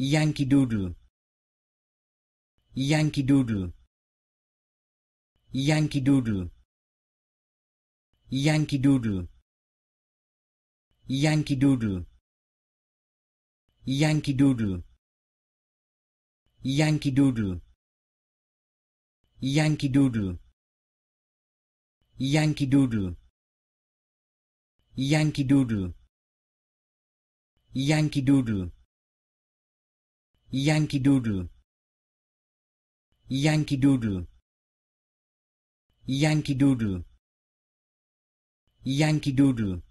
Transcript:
Yankee Doodle Yankee Doodle Yankee Doodle Yankee Doodle Yankee Doodle Yankee Doodle Yankee Doodle Yankee Doodle Yankee Doodle Yankee Doodle Yankee Doodle Yankee Doodle Yankee Doodle Yankee Doodle Yankee Doodle